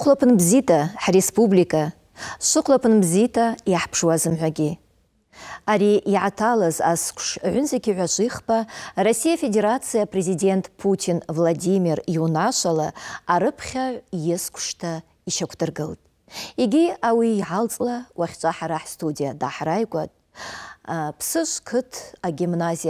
Шухлапын бзита республика, шухлапын бзита яхпшуазым хәги. Ари яаталыз аскш үнзеки вәжихпа Россия Федерация президент Путин Владимир Юнашалы арыпхя ескушта ишектыргылд. Иги ауи ялцла уахча хара студия дахрайгуад. Э, Псыз күт а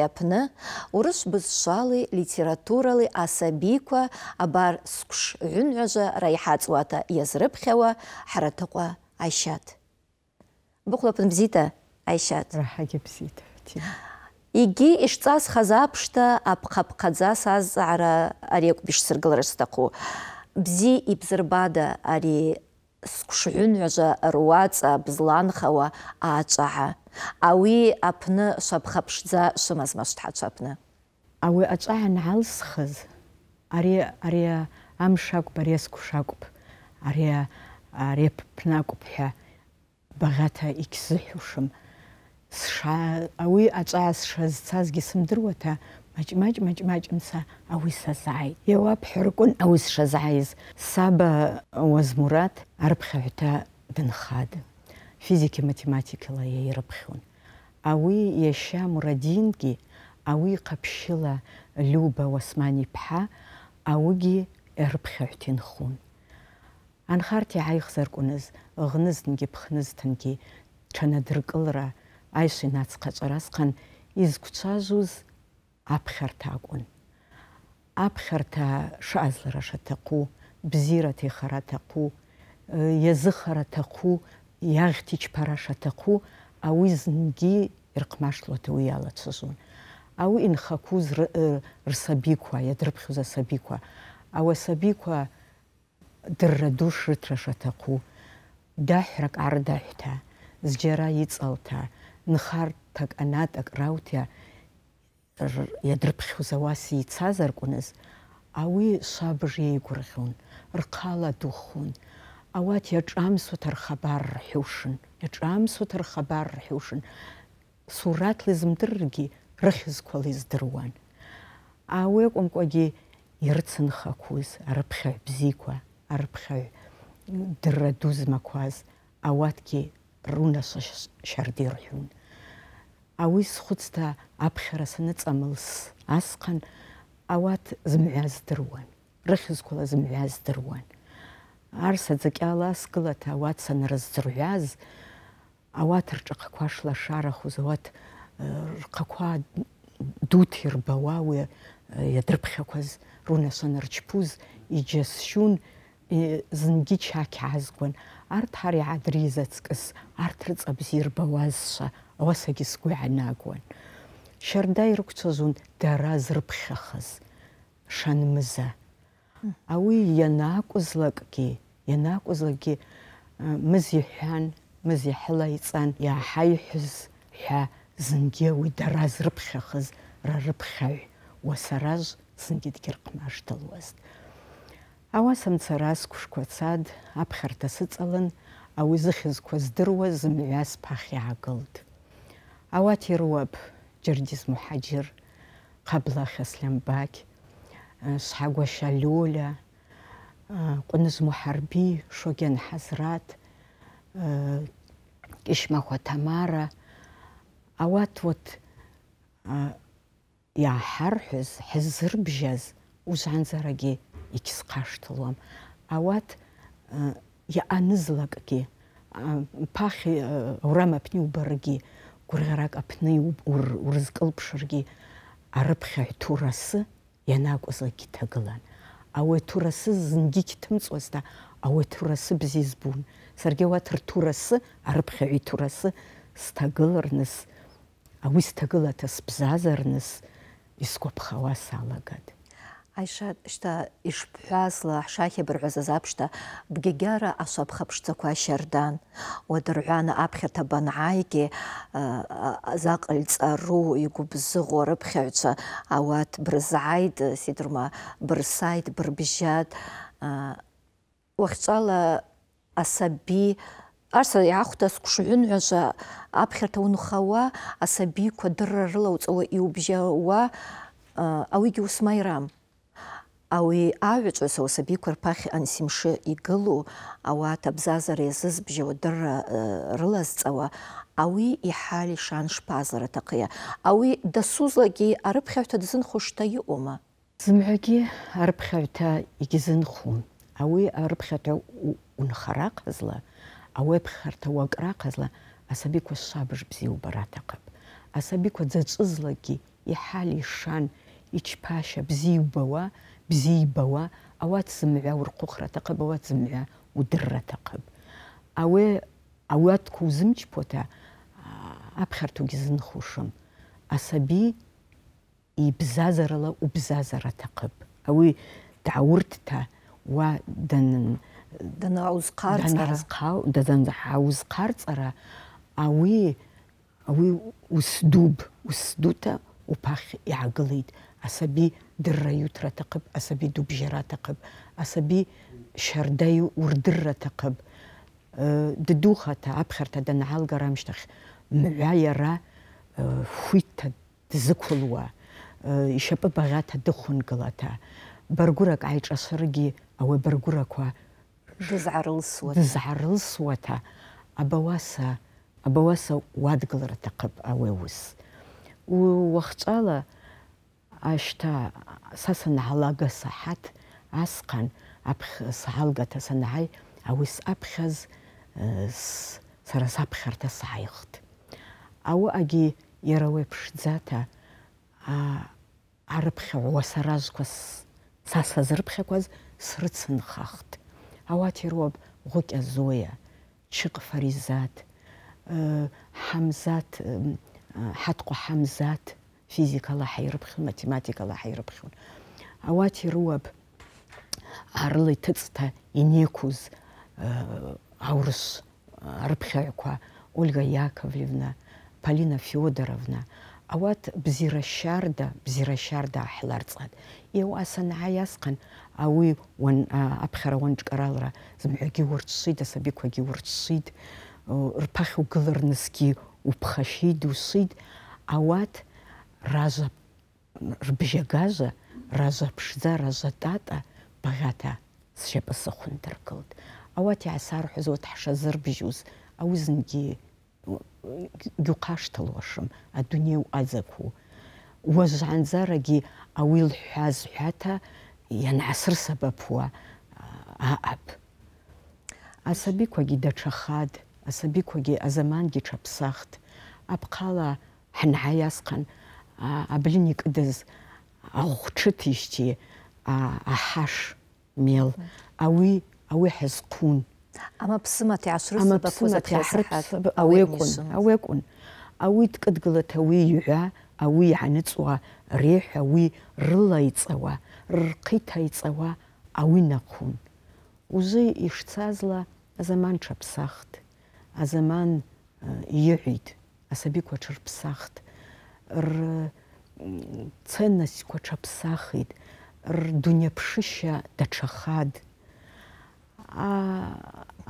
пыны ұрыс біз жалы литературалы асабиква абар езіріп гӏвынгӏважва харатықа йазрыпхьауа хӏаратыкъва айщат быхъвлапын айшат. айщат рахӏагьи Иги қазапшта хазапшта апшта аз ара арек акӏвпӏ йшсыргылра стахъу. Бзи йбзырбада ари сҟәшҩынҩаҿы руаҵа бзланхауа ааҿаҳа ауи апны швапхаԥшӡа швымазма швтхӏачвапны ауи аҿаҳа нхӏалсхыз ари ари амш акӏвпӏ ари асқвш ари ари апны акӏвпӏ хӏва багъьата йгьсзыхӏвушым ауи ачӏвагӏа сшазцазгьи сымдыруата مجمج مجمج امسا اوي سزعي يوا بحركون اوي شزعيز سابا وزمورات اربخ عتا دنخاد فيزيكا ماتيماتيكا لا يربخون اوي يشا مرادينكي اوي قبشلا لوبا واسماني بحا اوي اربخ عتنخون анхарти аихзаркӏуныз ъыгънызнкӏи пхнызнкӏи тшанадыркӏылра айшв йнацхъачӏваразхъан йызквчважвуз аԥхьарҭа акәын аԥхьарҭа шаазлара шаҭаху бзиарҭа ихара аҭаху иазыхара аҭаху иаӷьҭ ичԥара шаҭаху ауи зынгьы ирҟмашлота уи иалацәажәон ауи инхақәуз рсабиқәа иадырԥхьоз асабиқәа ауасабиқәа дырра ду шрыҭра шаҭаху даҳәрак ардаҳәҭа зџьара иҵалҭа нхарҭак анатак раутиа иадырԥхьоз ауаса ицазаркәаныз ауи швабыж иеигәырӷьон рқала ауат иаҿамсуата рхабар рҳәушын иаҿамсуата рҳәушын суратла рыхьызқәала издыруан ауи арыԥхьаҩ бзиқәа арыԥхьаҩ дырра ду змақәаз ауи схуцта аԥхьара саныҵамлс асқан ауат зымҩа здыруан рыхьызқәала зымҩа здыруан арс аӡакьала аскылата ауат санрыздырҩаз ауат рҿаҟақәа шлашарахуз ауат э, рхақәа дуҭ ирбауа уи иадырԥхьақәаз э, руна нарчԥуз иџьасшьун э, зынгьы чақь аазгуан арҭ ҳара иаадриз аҵкыс арҭ рыҵа awasagi сгәы иаанагуан шьарда ирықәцәазон дара зрыԥхьахаз шанмыза ауи ианаакәызлакгьы ианаакәызлакгьы мыз иҳәан мыз иҳылаиҵан иааҳаиҳәыз ҳәа зынгьы ауи дара зрыԥхьахаз ра рыԥхьаҩ уасаражв зынгьы дгьырҟмаштылуазт ауаса мцара сқәшқәа цад аԥхьарҭа сыҵалан ауи зыхьызқәа здыруаз зымҩа сԥах иаагылт Ауати руап Джардиз Мухаджир, қабла Хаслямбак, Сагуаша э, Люля, э, Куныз Мухарби, Шоген Хазрат, Кишмахва э, Тамара. Ауат вот я хархез, хезрбжез, узанзараги икскаштлом. Ауат я анызлагаги, пахи урама пнюбарги, гәырӷьарак апны урызкылԥшыргьы арыԥхьаҩ ҭурасы ианакәызлакгьы ҭагылан ауаҩ ҭурасы зынгьы иҭымҵуазда ауаҩ ҭурасы бзиа избун саргьы ауаҭ рҭурасы арыԥхьаҩ иҭурасы сҭагыларныс ауи сҭагылаҭа сбзазарныс исгәаԥхауа салагат Аиша шьҭа ишбҳәазла ҳшахьабырҳәаз азапшта бгьагьара асабха ԥшӡақәа шьардан уадырҳәана аԥхьарҭа банааигьы э, э, заҟаҩҵару игәыбзыӷу арыԥхьаҩцәа ауат брызааит э, сидрума, брсааит брбжьат ухцала асаби арса иаахәда сҟәшҳәынҳәаша аԥхьарҭа асаби асабиқәа дырра рылауҵауа иубжьауа ауигьы усмайрам ауи агӏвычӏвгӏвыс ауасабиква рпахь ансимшы йгылу ауат абзазара йазызбжьауа дырра э, рылазцӏауа ауи йхӏаль йшан шпазара атахъыйа ауи дасузлагьи арыпхьагӏвта дзынхушта йаъума зымгӏвагьи арыпхьагӏвта йгьзынхум ауи арыпхьагӏвта унхарахъазла ауи апхьарта уакӏрахъазла асабиква швабыж бзи убара атахъыпӏ асабиква дзачӏвызлагьи йхӏаль йшан йчпаща бзи йубауа بزیبەوە ئەوە سمرا ورقوخرەتەقە بەوە سمرا و ауат ئەوێ ئەوەت کوزم چ پۆتە ئەبخەرتوگی زن خوشم ئەسەبی ئی بزازەرەڵە و بزازەرەتەقب ئەوەی داورت تا وا دەنن دەناوز قار دەدەن حوز قارچەرە ئەوەی ئەوەی وسدوب وسدوتە أسبي دريو ترتقب أسبي دبجرا تقب أسبي شرديو وردرة تقب أه، ددوخة أبخر تدن على الجرامش تخ معايرة أه، خويت تزكلوا أه، يشبه بغات دخون قلتها برجورك عايز أسرجي أو برجورك وا دزعر الصوت أبواسا أبواسا وادقلر تقب أو وس ووقت الله ашьҭа са санҳалага саҳаҭ асҟан саалгата санааи ауи саԥхьаз сара саԥхьарҭа сааихт ауаъагьи иара уеиԥшӡата арыԥхьаӷәуа саразқәа са сазрыԥхьақәаз срыцынхахт ауат ируап ӷәыкьа зоиа чыҟ фаризат ҳамзат ҳатҟәа ҳамзат فيزيك الله حيربخون ماتيماتيك الله حيربخون اواتي رواب عرلي تتستا ينيكوز عورس ربخيكوا ольга яковлевна полина федоровна ауат бзира шарда бзира шарда ахӏларцӏатӏ йауа асанагӏа йасхъан ауи апхьара уанчкӏаралра зымгӏвагьи уырчвситӏ асабиквагьи уырчвситӏ рпахь угылырнысгьи упхащитӏ уситӏ ауат рбжьагажа, раза пшда, раза тата баӷьаҭа сшьапы сыхәын дыргылт. Ауаҭ иаасарҳәыз урҭ ҳшазырбжьуз, ауи я гьухъашҭалуашым, адунеи уҟаӡақәу. Уажәанӡарагьы ауи лҳәаз ҳәаҭа ианҳасырсабаԥуа аҟап. Асабиқәагьы даҽахад, асабиқәагьы азамангьы ҽаԥсахт. Апҟала ҳанҳаиасқан, аблин икӏыдыз агъвтшыт ищти ахӏаш мел ауи ауи хӏызхъун амапсымата йгӏашврысабапуз ауекӏун ауекӏун ауи дкӏыдгылата ауи йгӏва ауи йгӏаныцӏуа рехӏв ауи рыла йцӏауа ррхъыта йцӏауа ауи нахъун ужвы йшцазла азаман тшапсахтӏ азаман йыгӏвитӏ асабиква тшырпсахтӏ рценнасьқәа ҽаԥсахит, рдуниаԥшышьа даҽахад.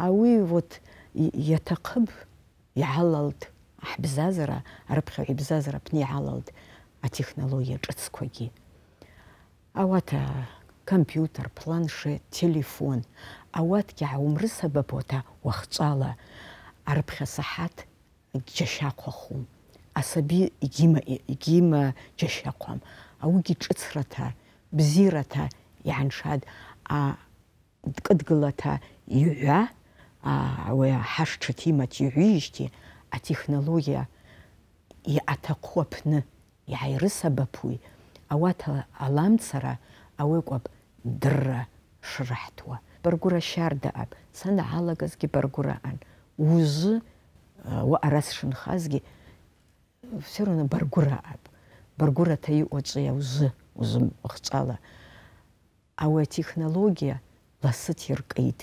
Ауи вот иаҭахыб иҳалалт ҳбзазара, арыԥхьаҩ ибзазара апны иҳалалт атехнологиа ҿыцқәагьы. Ауат компиутер, планшет, телефон, ауатгьы ҳаумрысабапота уахҵәала арыԥхьа саҳаҭ џьашьахәахум. асаби игима игима а ауигьы ҿыцраҭа бзираҭа иааншад дкыдгылаҭа а технология и иҳәижьҭеи атехнологиа иаҭаху апны иааирысабаԥуи ауат аламцара Баргура дырра шраҳҭуа баргәыра шьардаап санаалагазгьы баргәыраан узы уа ара хазги, все баргурааб баргураҭаи уаҿи аузы узымхҵәала ауи атехнологиа ласыт иркит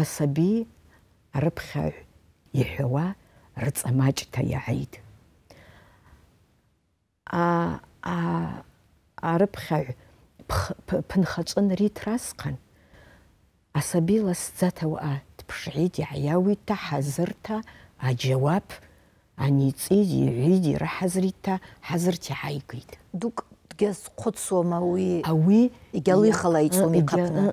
асаби арыԥхьаҩ иҳәауа рҵамаҷта иааит арыԥхьаҩ ԥынхаҿын ритрасҟан асаби ласӡата уа дԥшгӏит иаиауит ҳазырта аџьауап ани цизи риди рахӀазрита хазрти хӀяйгид дук дгес хъуцуама уи ауи игялихала капна. хъапна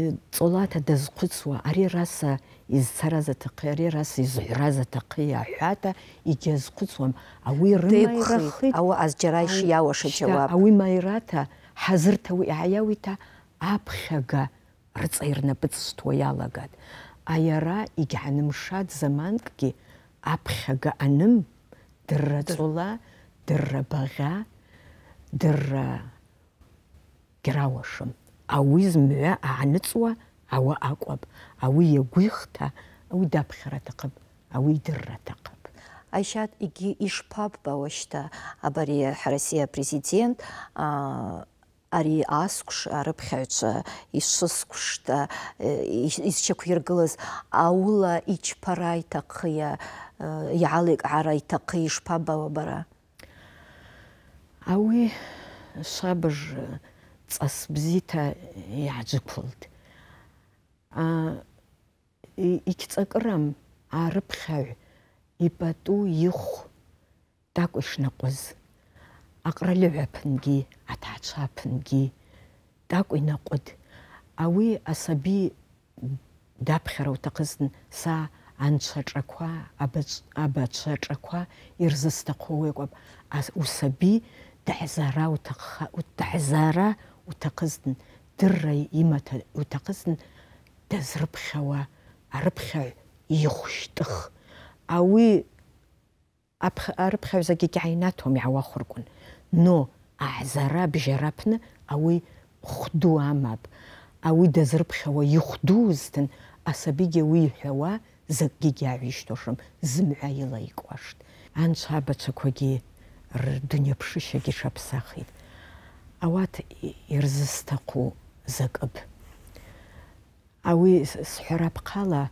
э, цӀолата дазхъуцуа ари раса из царазатахъи ари раса из гӀуразатахъи ахӀвата игязхъуцуам ауи рымайрахит ауаъаз джара шияуаша джаваб ауи майрата хазрта уи гӀаяуита апхьага рыцӀа йырнапыцӀ штуа Айара аяра игьгӀанымшад заманкӀгьи аԥхьага аным, дырра ҵула, дырра баға, дырра грауашым. Ауи зымгӏва агӏаныцӏуа ауа акӏвапӏ. Ауи йагвихта ауи дапхьара атахъыпӏ, ауи дырра атахъыпӏ. Айшат иги ишпап шьта абари ҳросиа президент ари аскәш арыԥхьаҩцәа ишыскәшта э, изчақәиргылаз аула ичԥара иҭахиа يعلق عرا يتقي бара. وبرا أوي صبر бзита بزيتا يعجبولد икцӏакӏырам арыпхьагӏв йпӏатӏу йыхв тӏакӏв йшнакъвыз акъральыгӏвапынгьи атгӏачвапынгьи ауи асаби дапхьара утахъызтын са анцәаҿақәа абацәаҿақәа ирзысҭаху уеикәап усаби даҳзара даҳзара уҭахызтәын дырра имаҭа уҭахызтәын дазрыԥхьауа арыԥхьаҩ ихәшьтых ауи арыԥхьаҩ закгьы егьааинаҭом иаауахәыркәын но аҳзара абжьара аԥны ауи хәду амап ауи дазрыԥхьауа ихәдузҭын асабигьы уи иҳәауа закгьы гьаҩишьҭуашам зымҳәа илаикуашт анцәа абацәақәагьы рдунеиаԥшышьагьы шаԥсахит ауат ирзысҭаху закып ауи сҳәара апхала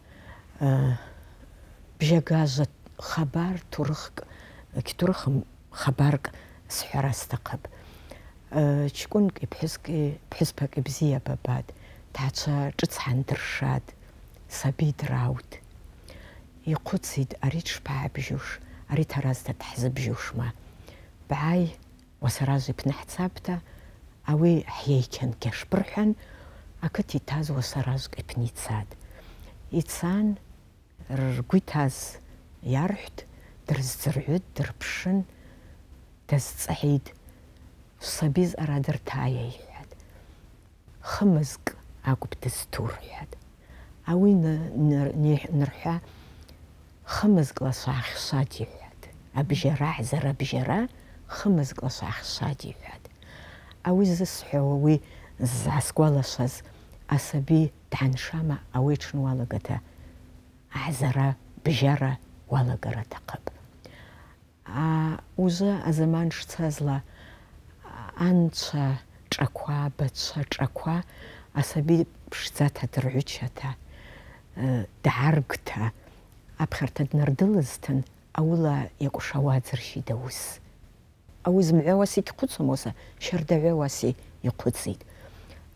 э, бжьагажа хабар турыхк кьтурыхым хабарк сҳәара сҭахып ҷкәынки э, ԥҳәызԥаки бзиа бабад ҭаацәа ҿыц ҳандыршад саби драут ихъвыцитӏ ари дшпагӏабжьуш, ари таразта дхӏзыбжьушма. Бгӏай, уасаражв йпны хӏцапӏта, ауи хӏйайкьанкӏьа шбырхӏван, акыт йтаз уасаражвкӏ йпны йцатӏ. Йцан ргвы йтаз йархӏвтӏ, дырздзыргӏвытӏ, дырпшын, дазцӏгӏитӏ. Саби зъара дыртайа йхӏватӏ. Хымызкӏ акӏвпӏ дызту рхӏватӏ. Ауи нырхӏва خمس كلاس اخصاجي هاد ابجي راه زر ابجي راه خمس كلاس اخصاجي هاد اوي زس حوي زاس كلاس اسبي تنشما اويتش نوالغتا عزرا بجرا ولا غرا تقب ا اوزا ازمان شتزلا انتش ჭაქვა ბაცაჭაქვა ასები ფშცათა დრუჭათა დაარგთა аԥхьарҭа днардылызҭан аула иакәшауа аӡыршьит аус. Ауи зымгӏва уаса йгьхъвыцуамуаса щардагӏва уаса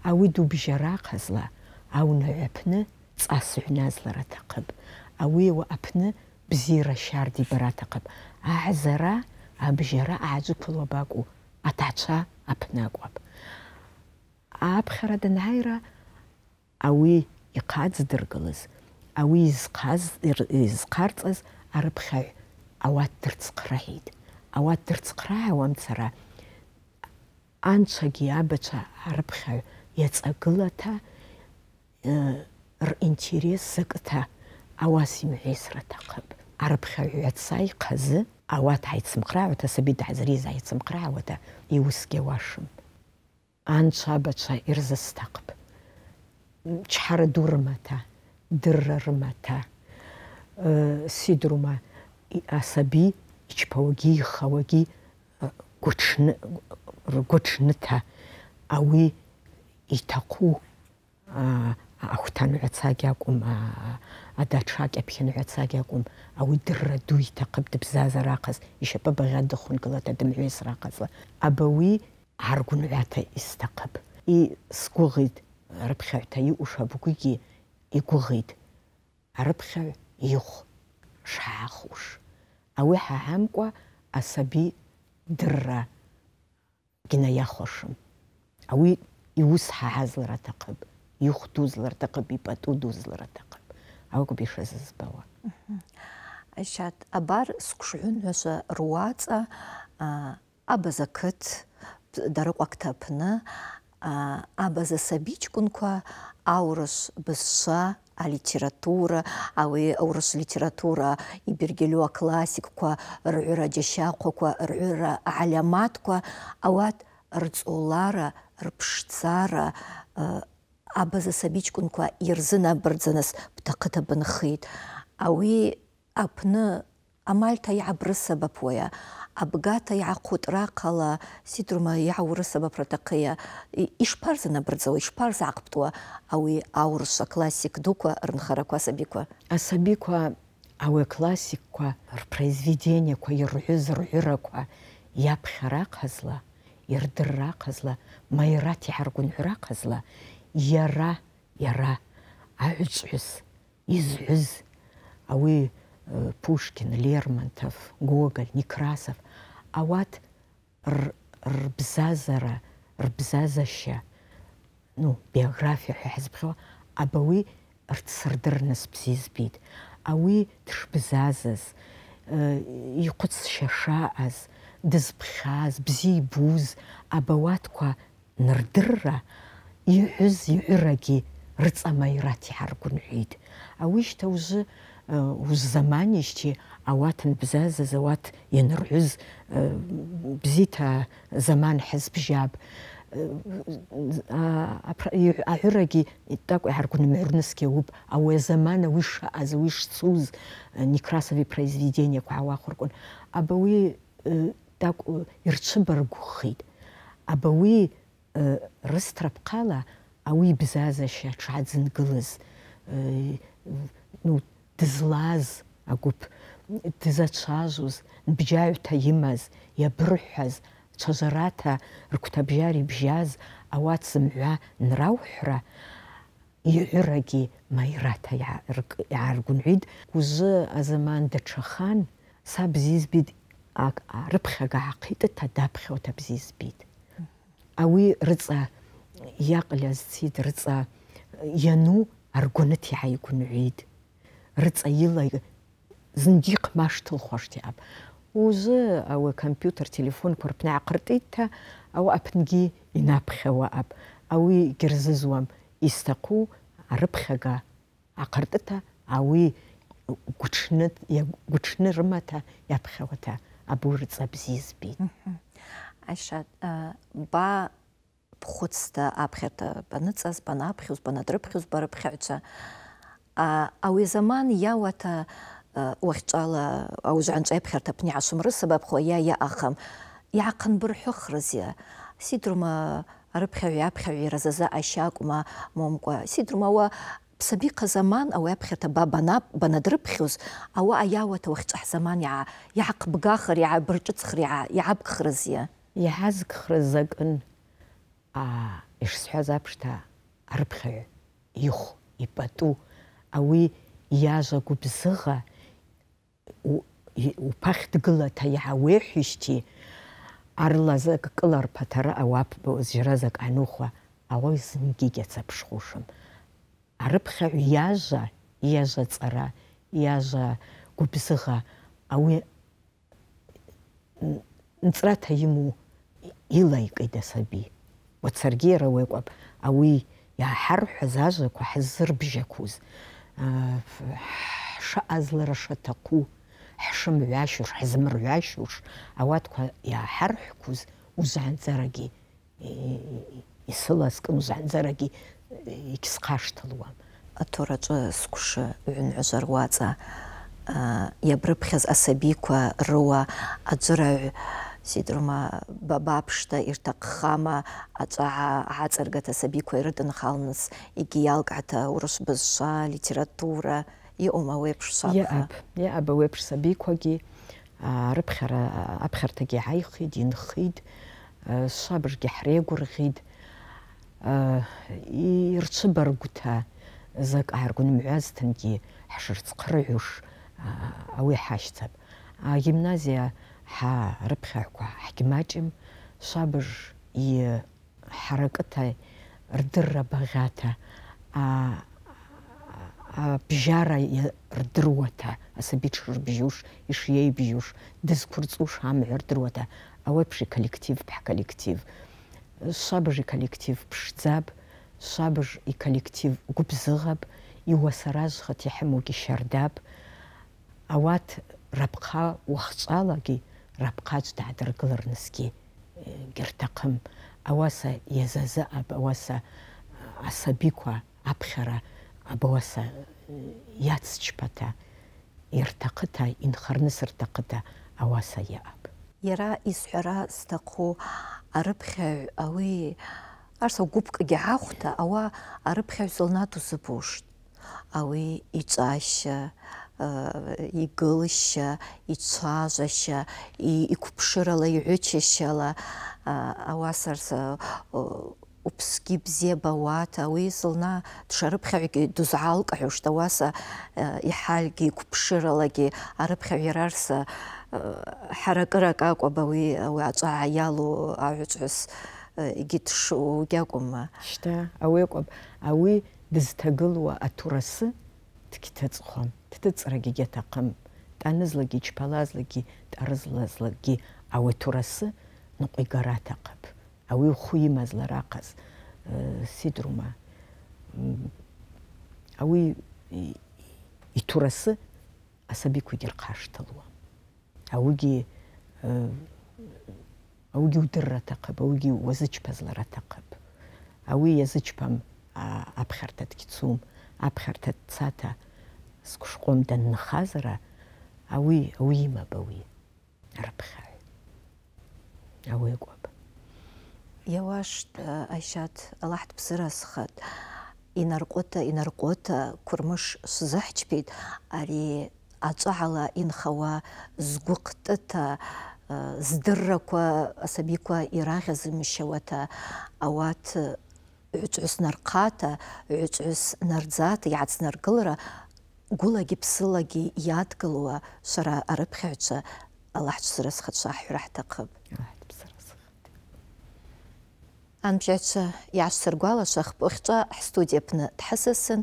Ауи дубжьара қазла, аунагӏва апны цӏас гӏвназлара атахъыпӏ. Ауи апны бзира щарда ибара атахъыпӏ. Агӏзара, абжьара агӏаджвыквылуа бакӏву, атгӏачва апны акӏвапӏ. Апхьара дангӏайра ауи йхъадздыргылыз – ауи йызхъаз йызхъарцӏаз арыпхьагӏв ауат дырцхърагӏитӏ ауат дырцхърагӏауамцара анчвагьи абачва арыпхьагӏв йацӏагылата ринтерес закӏыта ауас йымгӏвайсра атахъыпӏ арыпхьагӏвгӏваца йхъазы ауат гӏайцымхърагӏауата асабит дгӏазриз гӏайцымхърагӏауата йуыс гьауашым анчва абачва йырзыстахъпӏ чхӏара ду рымата дррмата сидрума асаби чповги хаваги гучн гучнта ауи итаку ахтан рацагякум адачакепхин рацагякум ауи дрра дуйта кыпты бзазаракас ишепа багады хунгалата дмисракасла абуи аргунрата истакап и скугит рпхата и ушабугиги игәыӷит. Арыԥхьаҩ ихә шҳаахуш. Ауи ҳаҳамкәа асаби дырра гьнаиахәашым. Ауи иус ҳаҳазлар аҭахып. Ихә дузлар аҭахып, ипату дузлар аҭахып. Аугьуп ишазызбауа. Ашьат, абар сықәшҳәынҩаша руаҵа абаз ақыҭ дарыҟәа ақҭаԥны абаз асаби ҷкәынқәа аурыс бұсса, а литература ауи аурыс литература классик, ква, ибергелюа классикква ква рюра алямат ква ауат рцулара рпшцара э, абаза сабичкӏвынква йырзынабырдзаныс бтахъыта бынхитӏ ауи апны амальта йгӏабрысабап бапоя, абгата йгӏахъутӏра хъала ситрума ишпарзана тахъыйа йшпарзанабырдзауа йшпарзгӏахъптӏуа ауи аурышва классик дуква рынхараква асабиква асабиква ауи классикква рпроизведенияква йыргӏвыз ргӏвыраква йапхьара хъазла йырдырра хъазла майрат йгӏаргвынгӏвра хъазла яра, яра агӏвычӏвгӏвыс йызгӏвыз ауи Пушкин, Лермонтов, Гоголь, Некрасов. Ауат рбзазара, рбзазаща, ну, биография хазбхо, абауи рцсырдырныс бзизбит. Ауи дшбзазаз, ихъвыцща шаъаз, дызбхьаз, бзи йбуз, абауатква нырдырра йыхӏвыз йыгӏвырагьи рыцӏамайрат йгӏаргвынгӏвитӏ. Ауи щта ужвы Э, уззаманижьчи ауат нбзазаз ауат ианырҳәыз э, бзита заман ҳазбжьап э, аҳәырагьы такәа иҳаргәнымҩарнысгьы ауп ауи азаман ауи шаъаз ауи шцуз некрасови произведениақәа ҳауахыркәын аба ауи такә ирцәыбаргәыххит аба ауи рысҭраԥҟала ауи бзазашьа дшҳаӡынгылаз ну дызлааз агәыԥ дзацәажәоз бџьаҩҭа имаз, иабырҳәаз, цәажараҭа рыгәҭабжьара ибжьаз ауат зымҩа нрауҳәра иҳәырагьы маираҭа иааргәынҳәит. Узы азаман даҽахан, са бзиа избеит рыԥхьага ҳахиҭыҭа даԥхьоҭа бзиа избеит. Ауи рыҵа иаҟлаз цит, рыҵа иану аргәаныҭ иааигәынҳәит. рыцаилай зынџьиқ маш ҭылхуашти узы компьютер телефон рпны гӏахъыртӏитӏта ау апынгьи йнапхьауа аб ауи ауи рымата абу э, ба اوي زمان ياوتا уахьчӏала аужвгӏанчӏва йапхьарта пни гӏашвымрыз сабапхуа йа йаъахым йгӏахъынбырхӏвыхрызйа сидрума арыпхьагӏв йапхьагӏви разаза ащакӏвма момкӏва сидрума ауа псабихъа заман ауи апхьарта ба банадрыпхьуз ауаъа йауата уахьчӏахӏ заман йгӏахъбгахыр йгӏабыршӏыцхыр йгӏабгхрызйа йгӏазгхрыз закӏын йшсхӏваз апшта арыпхьагӏв йыхв йпӏатӏу ауи иажвагвы бзыгъа упахь дгылата йгӏауихӏвижьти арла закӏ кӏыла рпатара ауапба зжьра закӏ гӏаныхуа ауаъа зынгьи Арып арыпхьагӏв яжа, яжа цӏара яжа гвыбзыгъа ауи нцӏрата йыму йылайкӏитӏ асаби уацаргьи йара ауи ауи йгӏахӏархӏваз ажваква хӏыззырбжьаквуз шаъазлара шаҭақәу ҳшымҩашьош ҳзымырҩашьош ауаткәа иааҳарҳәқәоз узаанӡарагьы исылазкын узаанӡарагьы егьсхашҭылуам аҭораҿы сқәшы ҩынҩажәа руаҵа иабрыԥхьаз асабиқәа рыуа аӡәыраҩ სიტრომა ბაბშთა ერთად ხამა აწერგა და საბიქვერდან ხალნს იგი ალკათა რუსბსა ლიტერატურა იომა ვებსა იაბ იაბ ვებსა ბიქვაგი არფხარა აფხარტაგი აიხი დინხიდ საბრგი ჰრეგურღიდ ირცბარგუთა ზაკ არგუნ მუაზთანგი ჰშრც ყრიუშ ავი ჰაშცაბ ა гимназия ჰა რფხაკვა ჰგმაჭიმ საბრ ი ჰარაკთა რდრა ბაღათა ა ა ბჟარა რდროთა ასე ბიჩ რბიუშ ი შიეი ბიუშ დისკურსუშ ამ რდროთა ა ვებში კოლექტივ ფა კოლექტივ საბრი კოლექტივ ფშძაბ საბრ ი კოლექტივ გუბზღაბ ი ვასარაზ ხათი ჰმუკი შარდაბ ავატ რაბხა უხწალაგი рапқаж дадыргылырныски э, гертақым ауаса езазы ауаса э, асабиква аԥхьара абауаса иацчпата ирҭахыта инхарныс рҭахыта ауаса э, аб иара исҳәара стақу арыԥхьаҩ ауи арс агәыԥкгьы ҳахәҭа ауа арыԥхьаҩ зылнаҭо зыбушт ауи иҵәашьа и гылыща, и цуажаща, и, и купширала, и гючащала. Ауасарс уԥсгьы бзиа бауаҭ ауи зылна дшарыԥхьаҩгьы дузаалкаҳәушт ауаса иҳальгьы иқәԥшыралагьы арыԥхьаҩ арса ҳаракырак акәаб ауи ауи аҵәаа иалоу аҳәыҵәҳәыс егьи дшугьакәым шьҭа ауи акәаб ауи дызҭагылуа аҭурасы дгьҭыҵхон, дҭыҵрагьы гьаҭахым. Тәанызлагьы, ичԥалазлагьы, тәарызлазлагьы ауаҭурасы ныҟә игара аҭахып. Ауаҩы ухы имаз лара ахаз э, сидрума. Ауаҩ иҭурасы асабиқәагьы рхашҭалуа. Аугьы аугьы удырра аҭахып, аугьы уазычԥаз лара аҭахып. Ауи иазычԥам аԥхьарҭа дгьцум аԥхьарҭа дцата сқәышҟәым даннахазара ауи ауи имап ауи рыԥхьаҩ ауи акәап иауашт э, айшат аллаҳ дԥсырасхат инарҟәыта инарҟәыта қәырмыш сзаҳчԥеит ари аҵәаала инхауа згәы ҟтыта э, здыррақәа асабиқәа ираӷьазымшьауата ауат э, ҩыҿы снархъата ҩыҿы снарӡата иаацнаргылара гәылагьы ԥсылагьы иадгылуа шара арыԥхьаҩцәа Аллаҳ ҿзырызхацәа аҳәра ҳҭахып анбжьаҩцәа иаашсыргәалашәахп ухьҿа ҳстудиаԥны дҳысысын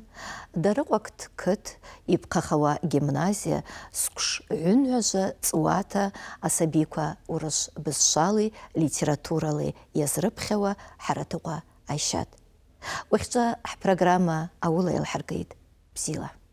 дарыҟәак қыҭ иԥхахауа гимназиа скәш ҩынҩажәа ҵуата асабиқәа урыс бызшали литературали иазрыԥхьауа ҳараҭыҟәа عيشات وإختا أح برنامج أول الحركيد بسيلة